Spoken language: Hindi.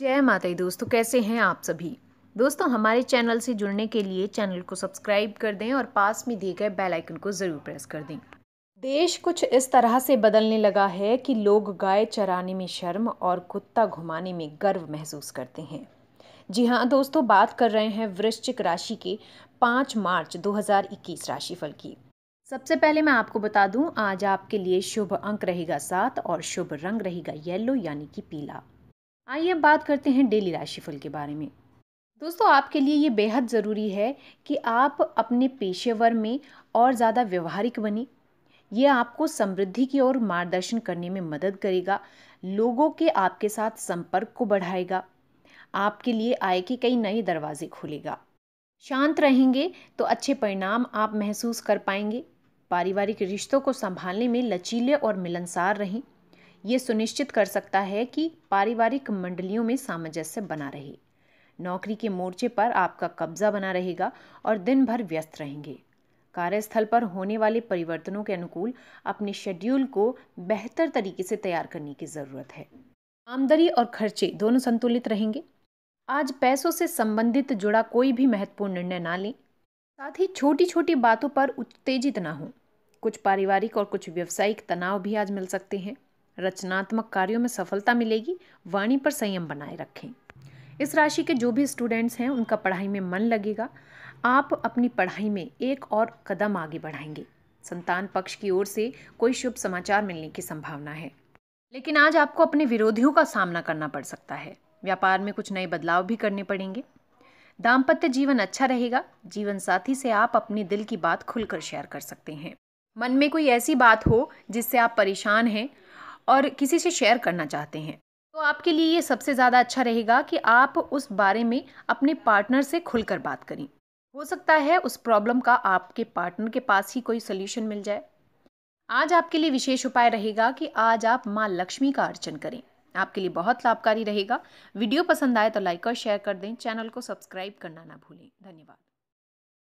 जय माता दोस्तों कैसे हैं आप सभी दोस्तों हमारे चैनल से जुड़ने के लिए चैनल को सब्सक्राइब कर दें और पास में दिए गए बेल आइकन को ज़रूर प्रेस कर दें देश कुछ इस तरह से बदलने लगा है कि लोग गाय चराने में शर्म और कुत्ता घुमाने में गर्व महसूस करते हैं जी हाँ दोस्तों बात कर रहे हैं वृश्चिक राशि के पाँच मार्च दो राशिफल की सबसे पहले मैं आपको बता दूं आज आपके लिए शुभ अंक रहेगा सात और शुभ रंग रहेगा येलो यानी कि पीला आइए बात करते हैं डेली राशिफल के बारे में दोस्तों आपके लिए ये बेहद ज़रूरी है कि आप अपने पेशेवर में और ज़्यादा व्यवहारिक बने ये आपको समृद्धि की ओर मार्गदर्शन करने में मदद करेगा लोगों के आपके साथ संपर्क को बढ़ाएगा आपके लिए आय के कई नए दरवाजे खोलेगा शांत रहेंगे तो अच्छे परिणाम आप महसूस कर पाएंगे पारिवारिक रिश्तों को संभालने में लचीले और मिलनसार रहें ये सुनिश्चित कर सकता है कि पारिवारिक मंडलियों में सामंजस्य बना रहे नौकरी के मोर्चे पर आपका कब्जा बना रहेगा और दिन भर व्यस्त रहेंगे कार्यस्थल पर होने वाले परिवर्तनों के अनुकूल अपने शेड्यूल को बेहतर तरीके से तैयार करने की ज़रूरत है आमदनी और खर्चे दोनों संतुलित रहेंगे आज पैसों से संबंधित जुड़ा कोई भी महत्वपूर्ण निर्णय ना लें साथ ही छोटी छोटी बातों पर उत्तेजित ना हों कुछ पारिवारिक और कुछ व्यवसायिक तनाव भी आज मिल सकते हैं रचनात्मक कार्यों में सफलता मिलेगी वाणी पर संयम बनाए रखें इस राशि के जो भी स्टूडेंट्स हैं उनका पढ़ाई में मन लगेगा आप अपनी पढ़ाई में एक और कदम आगे बढ़ाएंगे संतान पक्ष की ओर से कोई शुभ समाचार मिलने की संभावना है लेकिन आज आपको अपने विरोधियों का सामना करना पड़ सकता है व्यापार में कुछ नए बदलाव भी करने पड़ेंगे दाम्पत्य जीवन अच्छा रहेगा जीवन साथी से आप अपने दिल की बात खुलकर शेयर कर सकते हैं मन में कोई ऐसी बात हो जिससे आप परेशान हैं और किसी से शेयर करना चाहते हैं तो आपके लिए ये सबसे ज़्यादा अच्छा रहेगा कि आप उस बारे में अपने पार्टनर से खुलकर बात करें हो सकता है उस प्रॉब्लम का आपके पार्टनर के पास ही कोई सोल्यूशन मिल जाए आज आपके लिए विशेष उपाय रहेगा कि आज आप माँ लक्ष्मी का अर्चन करें आपके लिए बहुत लाभकारी रहेगा वीडियो पसंद आए तो लाइक और शेयर कर दें चैनल को सब्सक्राइब करना ना भूलें धन्यवाद